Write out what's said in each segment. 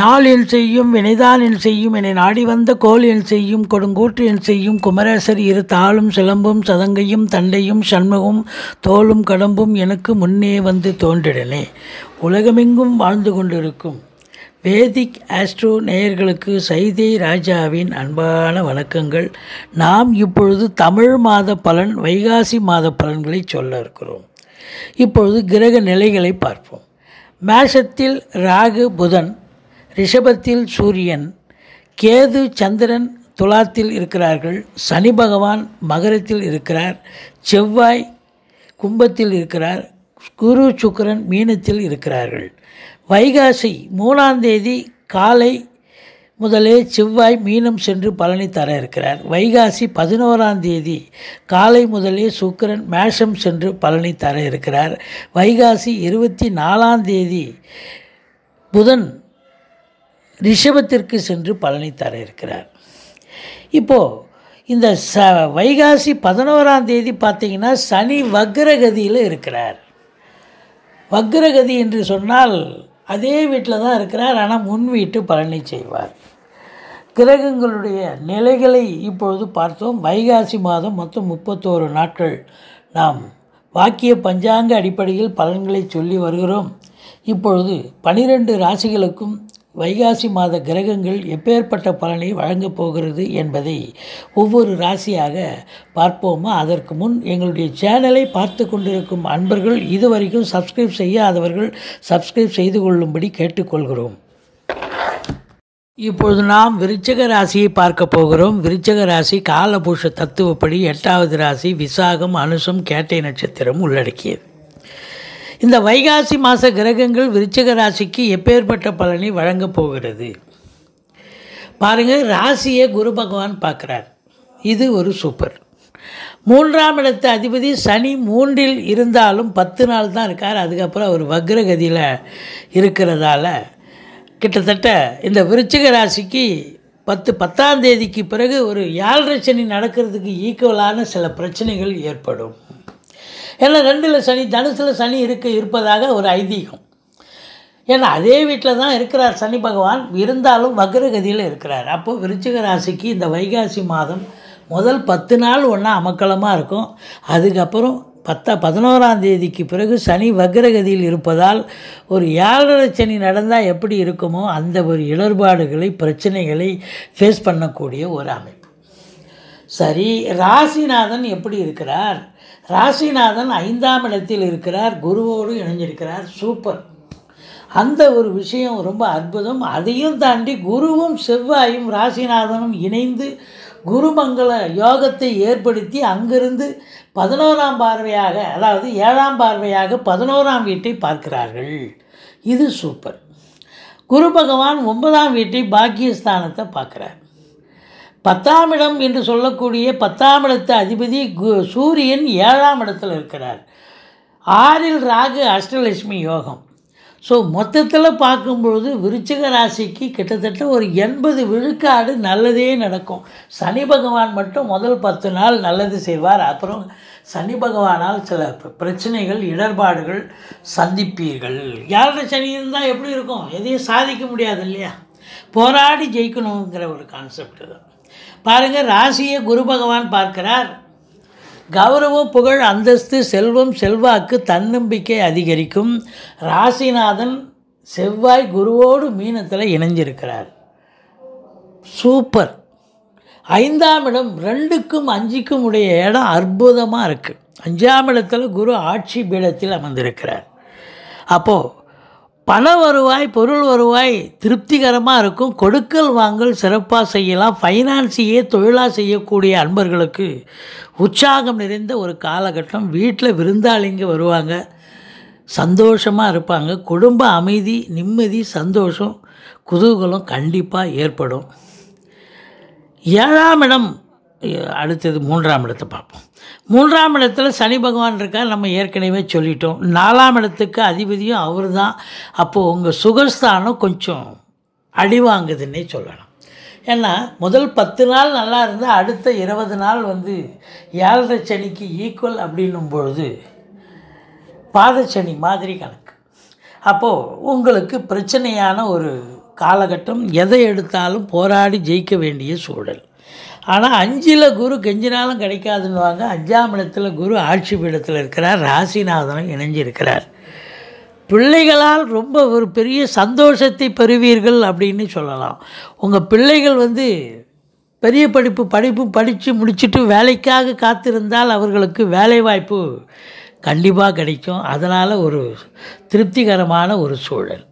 நாளில் செய்யும் வினைதானில் செய்யும் என நாடி வந்த கோலில் செய்யும் கொடுங்கூற்று என் செய்யும் குமரேசர் இரு தாளும் சிலம்பும் சதங்கையும் தண்டையும் சண்முகம் தோளும் கடம்பும் எனக்கு முன்னே வந்து தோன்றிடனே உலகமெங்கும் வாழ்ந்து கொண்டிருக்கும் வேதிக் ஆஸ்ட்ரோ நேயர்களுக்கு சைதே ராஜாவின் அன்பான வணக்கங்கள் நாம் இப்பொழுது தமிழ் மாத பலன் வைகாசி மாத பலன்களை சொல்ல இருக்கிறோம் இப்பொழுது கிரக நிலைகளை பார்ப்போம் மேஷத்தில் ராகு புதன் ரிஷபத்தில் சூரியன் கேது சந்திரன் துலாத்தில் இருக்கிறார்கள் சனி பகவான் மகரத்தில் இருக்கிறார் செவ்வாய் கும்பத்தில் இருக்கிறார் குரு சுக்கரன் மீனத்தில் இருக்கிறார்கள் வைகாசி மூணாம் தேதி காலை முதலே செவ்வாய் மீனம் சென்று பலனை தர இருக்கிறார் வைகாசி பதினோராம் தேதி காலை முதலே சுக்கரன் மேஷம் சென்று பலனை தர இருக்கிறார் வைகாசி இருபத்தி நாலாம் தேதி புதன் ரிஷபத்திற்கு சென்று பலனை தர இருக்கிறார் இப்போது இந்த ச வைகாசி பதினோராம் தேதி பார்த்திங்கன்னா சனி வக்ரகதியில் இருக்கிறார் வக்ரகதி என்று சொன்னால் அதே வீட்டில் தான் இருக்கிறார் ஆனால் முன் வீட்டு பலனை செய்வார் கிரகங்களுடைய நிலைகளை இப்பொழுது பார்த்தோம் வைகாசி மாதம் மொத்தம் முப்பத்தோரு நாட்கள் நாம் வாக்கிய பஞ்சாங்க அடிப்படையில் பலன்களை சொல்லி வருகிறோம் இப்பொழுது பனிரெண்டு ராசிகளுக்கும் வைகாசி மாத கிரகங்கள் எப்பேற்பட்ட பலனை வழங்கப் போகிறது என்பதை ஒவ்வொரு ராசியாக பார்ப்போமா அதற்கு முன் எங்களுடைய சேனலை பார்த்து கொண்டிருக்கும் அன்பர்கள் இதுவரைக்கும் சப்ஸ்கிரைப் செய்யாதவர்கள் சப்ஸ்கிரைப் செய்து கொள்ளும்படி கேட்டுக்கொள்கிறோம் இப்பொழுது நாம் விருச்சக ராசியை பார்க்க போகிறோம் விருச்சக ராசி காலபூஷ தத்துவப்படி எட்டாவது ராசி விசாகம் அனுசம் கேட்டை நட்சத்திரம் உள்ளடக்கியது இந்த வைகாசி மாத கிரகங்கள் விருச்சக ராசிக்கு எப்பேற்பட்ட பலனை வழங்கப் போகிறது பாருங்கள் ராசியை குரு பகவான் பார்க்குறார் இது ஒரு சூப்பர் மூன்றாம் இடத்து அதிபதி சனி மூன்றில் இருந்தாலும் பத்து நாள் தான் இருக்கார் அதுக்கப்புறம் அவர் வக்ரகதியில் இருக்கிறதால கிட்டத்தட்ட இந்த விருச்சிக ராசிக்கு பத்து பத்தாம் தேதிக்கு பிறகு ஒரு யாழ்ரை சனி நடக்கிறதுக்கு ஈக்குவலான சில பிரச்சனைகள் ஏற்படும் ஏன்னா ரெண்டில் சனி தனுசில் சனி இருக்க இருப்பதாக ஒரு ஐதீகம் ஏன்னா அதே வீட்டில் தான் இருக்கிறார் சனி பகவான் இருந்தாலும் வக்ரகதியில் இருக்கிறார் அப்போது விருச்சிக ராசிக்கு இந்த வைகாசி மாதம் முதல் பத்து நாள் ஒன்றா அமக்கலமாக இருக்கும் அதுக்கப்புறம் பத்தா பதினோராம் தேதிக்கு பிறகு சனி வக்ரகதியில் இருப்பதால் ஒரு ஏழரை சனி நடந்தால் எப்படி இருக்குமோ அந்த ஒரு இடர்பாடுகளை பிரச்சனைகளை ஃபேஸ் பண்ணக்கூடிய ஒரு அமைப்பு சரி ராசிநாதன் எப்படி இருக்கிறார் ராசிநாதன் ஐந்தாம் இடத்தில் இருக்கிறார் குருவோடு இணைஞ்சிருக்கிறார் சூப்பர் அந்த ஒரு விஷயம் ரொம்ப அற்புதம் அதையும் தாண்டி குருவும் செவ்வாயும் ராசிநாதனும் இணைந்து குருமங்கள யோகத்தை ஏற்படுத்தி அங்கிருந்து பதினோராம் பார்வையாக அதாவது ஏழாம் பார்வையாக பதினோராம் வீட்டை பார்க்கிறார்கள் இது சூப்பர் குரு பகவான் ஒன்பதாம் வீட்டை பாக்கியஸ்தானத்தை பார்க்குறார் பத்தாம் இடம் என்று சொல்லக்கூடிய பத்தாம் இடத்து அதிபதி கு சூரியன் ஏழாம் இடத்தில் இருக்கிறார் ஆறில் ராகு அஷ்டலட்சுமி யோகம் ஸோ மொத்தத்தில் பார்க்கும்பொழுது விருச்சிக ராசிக்கு கிட்டத்தட்ட ஒரு எண்பது விழுக்காடு நல்லதே நடக்கும் சனி பகவான் மட்டும் முதல் பத்து நாள் நல்லது செய்வார் அப்புறம் சனி பகவானால் சில பிரச்சனைகள் இடர்பாடுகள் சந்திப்பீர்கள் யாரோட சனி இருந்தால் எப்படி இருக்கும் எதையும் சாதிக்க முடியாது இல்லையா போராடி ஜெயிக்கணுங்கிற ஒரு கான்செப்ட் தான் பாருங்கள் ராசியை குரு பகவான் பார்க்கிறார் கௌரவம் புகழ் அந்தஸ்து செல்வம் செல்வாக்கு தன்னம்பிக்கை அதிகரிக்கும் ராசிநாதன் செவ்வாய் குருவோடு மீனத்தில் இணைஞ்சிருக்கிறார் சூப்பர் ஐந்தாம் இடம் ரெண்டுக்கும் அஞ்சுக்கும் உடைய இடம் அற்புதமாக இருக்குது அஞ்சாம் இடத்தில் குரு ஆட்சி பீடத்தில் அமர்ந்திருக்கிறார் அப்போது பண வருவாய் பொருள் வருவாய் திருப்திகரமாக இருக்கும் கொடுக்கல் வாங்கல் சிறப்பாக செய்யலாம் ஃபைனான்ஸையே தொழிலாக செய்யக்கூடிய அன்பர்களுக்கு உற்சாகம் நிறைந்த ஒரு காலகட்டம் வீட்டில் விருந்தாளிங்க வருவாங்க சந்தோஷமாக இருப்பாங்க குடும்ப அமைதி நிம்மதி சந்தோஷம் குதூகலம் கண்டிப்பாக ஏற்படும் ஏழாம் இடம் அடுத்தது மூன்றாம் இடத்தை பார்ப்போம் மூன்றாம் இடத்துல சனி பகவான் இருக்கா நம்ம ஏற்கனவே சொல்லிட்டோம் நாலாம் இடத்துக்கு அதிபதியும் அவர் தான் அப்போது உங்கள் சுகஸ்தானம் கொஞ்சம் அடிவாங்குதுன்னே சொல்லலாம் ஏன்னா முதல் பத்து நாள் நல்லா இருந்தால் அடுத்த இருபது நாள் வந்து ஏழரை சனிக்கு ஈக்குவல் அப்படின்னும் பொழுது பாதச்சனி மாதிரி கணக்கு அப்போது உங்களுக்கு பிரச்சனையான ஒரு காலகட்டம் எதை எடுத்தாலும் போராடி ஜெயிக்க வேண்டிய சூழல் ஆனால் அஞ்சில் குரு கெஞ்சினாலும் கிடைக்காதுன்னுவாங்க அஞ்சாம் இடத்தில் குரு ஆட்சி பீடத்தில் இருக்கிறார் ராசிநாதனும் இணைஞ்சிருக்கிறார் பிள்ளைகளால் ரொம்ப ஒரு பெரிய சந்தோஷத்தை பெறுவீர்கள் அப்படின்னு சொல்லலாம் உங்கள் பிள்ளைகள் வந்து பெரிய படிப்பு படிப்பு படித்து முடிச்சுட்டு வேலைக்காக காத்திருந்தால் அவர்களுக்கு வேலைவாய்ப்பு கண்டிப்பாக கிடைக்கும் அதனால் ஒரு திருப்திகரமான ஒரு சூழல்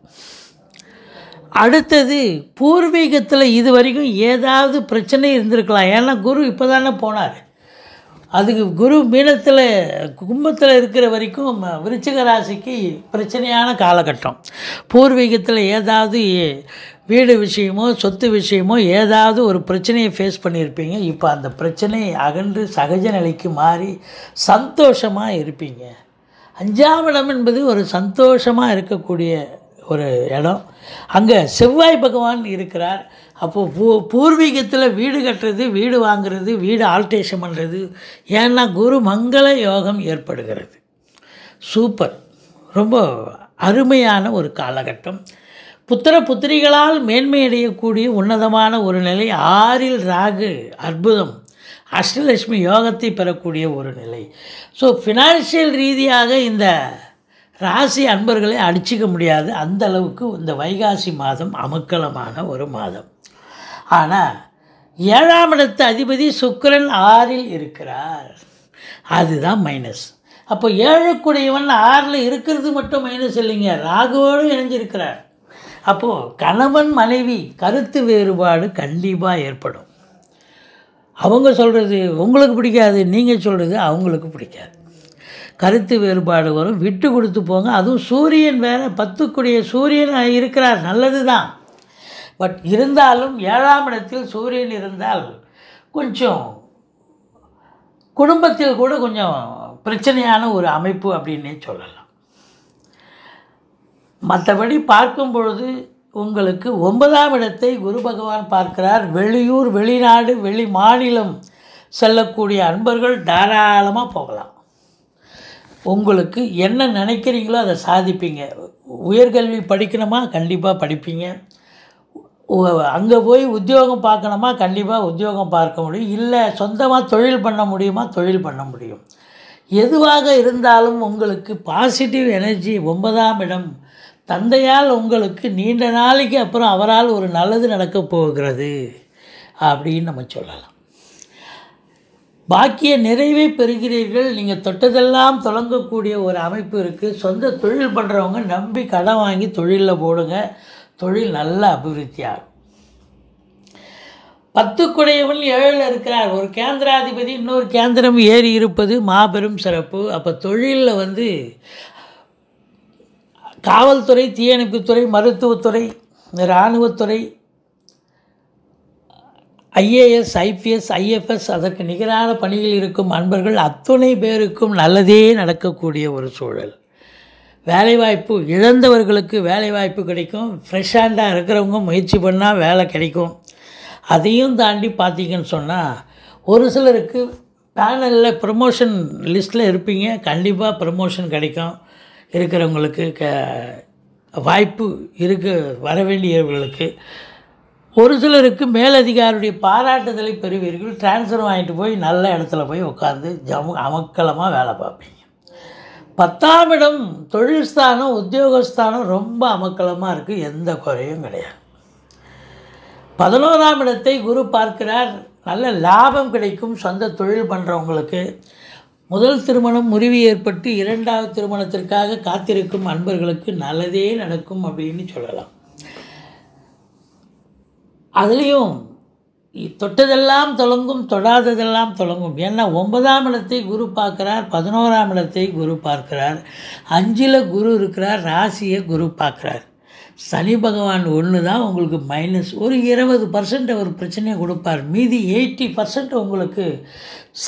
அடுத்தது பூர்வீகத்தில் இது வரைக்கும் ஏதாவது பிரச்சனை இருந்திருக்கலாம் ஏன்னா குரு இப்போ தானே போனார் அதுக்கு குரு மீனத்தில் கும்பத்தில் இருக்கிற வரைக்கும் விருச்சிக ராசிக்கு பிரச்சனையான காலகட்டம் பூர்வீகத்தில் ஏதாவது வீடு விஷயமோ சொத்து விஷயமோ ஏதாவது ஒரு பிரச்சனையை ஃபேஸ் பண்ணியிருப்பீங்க இப்போ அந்த பிரச்சனை அகன்று சகஜ நிலைக்கு மாறி சந்தோஷமாக இருப்பீங்க அஞ்சாம் இடம் என்பது ஒரு சந்தோஷமாக இருக்கக்கூடிய ஒரு இடம் அங்கே செவ்வாய் பகவான் இருக்கிறார் அப்போது பூ பூர்வீகத்தில் வீடு கட்டுறது வீடு வாங்கிறது வீடு ஆல்டேஷன் பண்ணுறது ஏன்னா குரு மங்கள யோகம் ஏற்படுகிறது சூப்பர் ரொம்ப அருமையான ஒரு காலகட்டம் புத்திர புத்திரிகளால் மேன்மையடையக்கூடிய உன்னதமான ஒரு நிலை ஆறில் ராகு அற்புதம் அஷ்டலட்சுமி யோகத்தை பெறக்கூடிய ஒரு நிலை ஸோ ஃபினான்ஷியல் ரீதியாக இந்த ராசி அன்பர்களை அடிச்சிக்க முடியாது அந்த அளவுக்கு இந்த வைகாசி மாதம் அமுக்கலமான ஒரு மாதம் ஆனால் ஏழாம் இடத்து அதிபதி சுக்கரன் ஆறில் இருக்கிறார் அதுதான் மைனஸ் அப்போ ஏழுக்குடையவன் ஆறில் இருக்கிறது மட்டும் மைனஸ் இல்லைங்க ராகுவோடு இணைஞ்சிருக்கிறார் அப்போது கணவன் மனைவி கருத்து வேறுபாடு கண்டிப்பாக ஏற்படும் அவங்க சொல்கிறது உங்களுக்கு பிடிக்காது நீங்கள் சொல்கிறது அவங்களுக்கு பிடிக்காது கருத்து வேறுபாடு வரும் விட்டு கொடுத்து போங்க அதுவும் சூரியன் வேறு பத்துக்குடிய சூரியன் இருக்கிறார் நல்லது தான் பட் இருந்தாலும் ஏழாம் இடத்தில் சூரியன் இருந்தால் கொஞ்சம் குடும்பத்தில் கூட கொஞ்சம் பிரச்சனையான ஒரு அமைப்பு அப்படின்னே சொல்லலாம் மற்றபடி பார்க்கும் பொழுது உங்களுக்கு ஒன்பதாம் இடத்தை குரு பகவான் பார்க்கிறார் வெளியூர் வெளிநாடு வெளி மாநிலம் செல்லக்கூடிய அன்பர்கள் தாராளமாக போகலாம் உங்களுக்கு என்ன நினைக்கிறீங்களோ அதை சாதிப்பீங்க உயர்கல்வி படிக்கணுமா கண்டிப்பாக படிப்பீங்க அங்கே போய் உத்தியோகம் பார்க்கணுமா கண்டிப்பாக உத்தியோகம் பார்க்க முடியும் இல்லை சொந்தமாக தொழில் பண்ண முடியுமா தொழில் பண்ண முடியும் எதுவாக இருந்தாலும் உங்களுக்கு பாசிட்டிவ் எனர்ஜி ஒன்பதாம் இடம் தந்தையால் உங்களுக்கு நீண்ட நாளைக்கு அப்புறம் அவரால் ஒரு நல்லது நடக்கப் போகிறது அப்படின்னு நம்ம சொல்லலாம் பாக்கிய நிறைவை பெறுகிறீர்கள் நீங்கள் தொட்டதெல்லாம் தொடங்கக்கூடிய ஒரு அமைப்பு இருக்குது சொந்த தொழில் பண்ணுறவங்க நம்பி கடன் வாங்கி தொழிலில் போடுங்க தொழில் நல்ல அபிவிருத்தி ஆகும் பத்து குடையவன் ஏழில் இருக்கிறார் ஒரு கேந்திராதிபதி இன்னொரு கேந்திரம் ஏறி இருப்பது மாபெரும் சிறப்பு அப்போ தொழிலில் வந்து காவல்துறை தீயணைப்புத்துறை மருத்துவத்துறை இராணுவத்துறை ஐஏஎஸ் ஐபிஎஸ் ஐஎஃப்எஸ் அதற்கு நிகரான பணியில் இருக்கும் அன்பர்கள் அத்துணை பேருக்கும் நல்லதே நடக்கக்கூடிய ஒரு சூழல் வேலைவாய்ப்பு இழந்தவர்களுக்கு வேலைவாய்ப்பு கிடைக்கும் ஃப்ரெஷ்ஷாண்டாக இருக்கிறவங்க முயற்சி பண்ணால் வேலை கிடைக்கும் அதையும் தாண்டி பார்த்தீங்கன்னு சொன்னால் ஒரு சிலருக்கு பேனலில் ப்ரமோஷன் லிஸ்ட்டில் இருப்பீங்க கண்டிப்பாக ப்ரமோஷன் கிடைக்கும் இருக்கிறவங்களுக்கு க வாய்ப்பு வர வேண்டியவர்களுக்கு ஒரு சிலருக்கு மேலதிகாரியுடைய பாராட்டுதலை பெறுவீர்கள் டிரான்ஸ்ஃபர் வாங்கிட்டு போய் நல்ல இடத்துல போய் உட்காந்து ஜமு அமக்கலமாக வேலை பார்ப்பீங்க பத்தாம் இடம் தொழில் ஸ்தானம் உத்தியோகஸ்தானம் ரொம்ப அமக்கலமாக இருக்குது எந்த குறையும் கிடையாது பதினோராம் இடத்தை குரு பார்க்கிறார் நல்ல லாபம் கிடைக்கும் சொந்த தொழில் பண்ணுறவங்களுக்கு முதல் திருமணம் முறிவு ஏற்பட்டு இரண்டாவது திருமணத்திற்காக காத்திருக்கும் அன்பர்களுக்கு நல்லதே நடக்கும் அப்படின்னு சொல்லலாம் அதுலேயும் தொட்டதெல்லாம் தொடங்கும் தொடாததெல்லாம் தொடங்கும் ஏன்னா ஒன்பதாம் இடத்தை குரு பார்க்குறார் பதினோராம் இடத்தை குரு பார்க்கிறார் அஞ்சில் குரு இருக்கிறார் ராசியை குரு பார்க்குறார் சனி பகவான் ஒன்று தான் உங்களுக்கு மைனஸ் ஒரு இருபது பர்சன்ட் அவர் பிரச்சனையை கொடுப்பார் மீதி எயிட்டி பர்சன்ட் உங்களுக்கு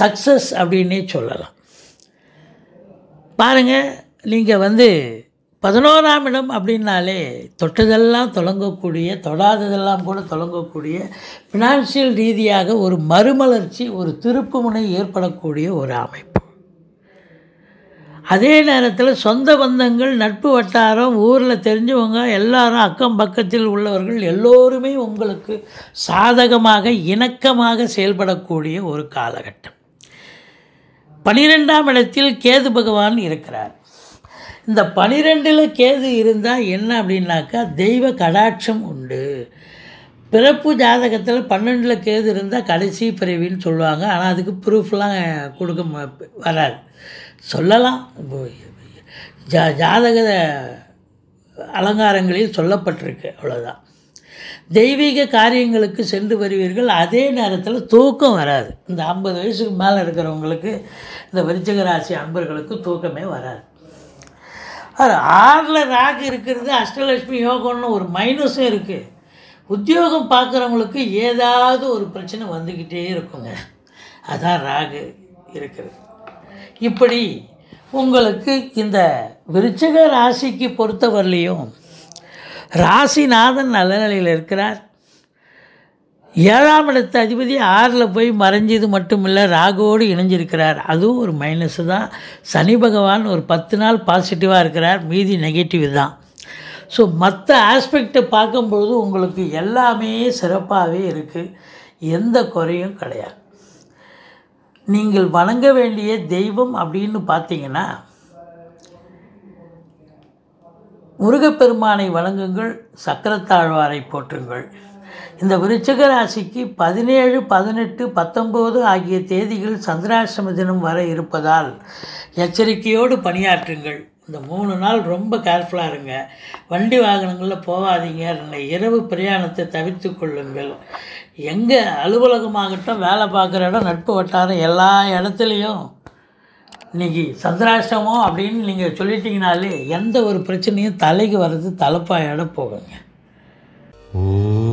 சக்ஸஸ் அப்படின்னே சொல்லலாம் பாருங்கள் நீங்கள் வந்து பதினோராம் இடம் அப்படின்னாலே தொட்டதெல்லாம் தொடங்கக்கூடிய தொடாததெல்லாம் கூட தொடங்கக்கூடிய ஃபினான்ஷியல் ரீதியாக ஒரு மறுமலர்ச்சி ஒரு திருப்பு முனை ஏற்படக்கூடிய ஒரு அமைப்பு அதே நேரத்தில் சொந்த பந்தங்கள் நட்பு வட்டாரம் ஊரில் தெரிஞ்சவங்க எல்லாரும் அக்கம் பக்கத்தில் உள்ளவர்கள் எல்லோருமே உங்களுக்கு சாதகமாக இணக்கமாக செயல்படக்கூடிய ஒரு காலகட்டம் பனிரெண்டாம் இடத்தில் கேது பகவான் இருக்கிறார் இந்த பனிரெண்டில் கேது இருந்தால் என்ன அப்படின்னாக்கா தெய்வ கடாட்சம் உண்டு பிறப்பு ஜாதகத்தில் பன்னெண்டில் கேது இருந்தால் கடைசி பிறவின்னு சொல்லுவாங்க ஆனால் அதுக்கு ப்ரூஃப்லாம் கொடுக்க வராது சொல்லலாம் ஜா ஜாதக அலங்காரங்களில் சொல்லப்பட்டிருக்கு அவ்வளோதான் தெய்வீக காரியங்களுக்கு சென்று வருவீர்கள் அதே நேரத்தில் தூக்கம் வராது இந்த ஐம்பது வயசுக்கு மேலே இருக்கிறவங்களுக்கு இந்த விருச்சக ராசி அன்பர்களுக்கு தூக்கமே வராது அவர் ஆறில் ராகு இருக்கிறது அஷ்டலட்சுமி யோகம்னு ஒரு மைனஸும் இருக்குது உத்தியோகம் பார்க்குறவங்களுக்கு ஏதாவது ஒரு பிரச்சனை வந்துக்கிட்டே இருக்குங்க அதான் ராகு இருக்கிறது இப்படி உங்களுக்கு இந்த விருச்சக ராசிக்கு பொறுத்தவரையிலையும் ராசிநாதன் நல்ல நிலையில் இருக்கிறார் ஏழாம் இடத்து அதிபதி ஆறில் போய் மறைஞ்சது மட்டும் இல்லை ராகுவோடு இணைஞ்சிருக்கிறார் அதுவும் ஒரு மைனஸு தான் சனி பகவான் ஒரு பத்து நாள் பாசிட்டிவாக இருக்கிறார் மீதி நெகட்டிவ் தான் ஸோ மற்ற ஆஸ்பெக்டை பார்க்கும்பொழுது உங்களுக்கு எல்லாமே சிறப்பாகவே இருக்குது எந்த குறையும் கிடையாது நீங்கள் வணங்க வேண்டிய தெய்வம் அப்படின்னு பார்த்தீங்கன்னா முருகப்பெருமானை வணங்குங்கள் சக்கரத்தாழ்வாரை போற்றுங்கள் இந்த விருச்சக ராசிக்கு பதினேழு பதினெட்டு பத்தொம்போது ஆகிய தேதிகள் சந்திராசிரம தினம் வர இருப்பதால் எச்சரிக்கையோடு பணியாற்றுங்கள் இந்த மூணு நாள் ரொம்ப கேர்ஃபுல்லாக இருங்க வண்டி வாகனங்களில் போகாதீங்க இரவு பிரயாணத்தை தவிர்த்து கொள்ளுங்கள் எங்கே அலுவலகமாகட்டும் வேலை பார்க்குற இடம் நட்பு வட்டாரம் எல்லா இடத்துலையும் இன்றைக்கி சந்திராஷ்டமோ அப்படின்னு நீங்கள் சொல்லிட்டீங்கனாலே எந்த ஒரு பிரச்சனையும் தலைக்கு வர்றது தலைப்பாயோட போகுங்க ஓ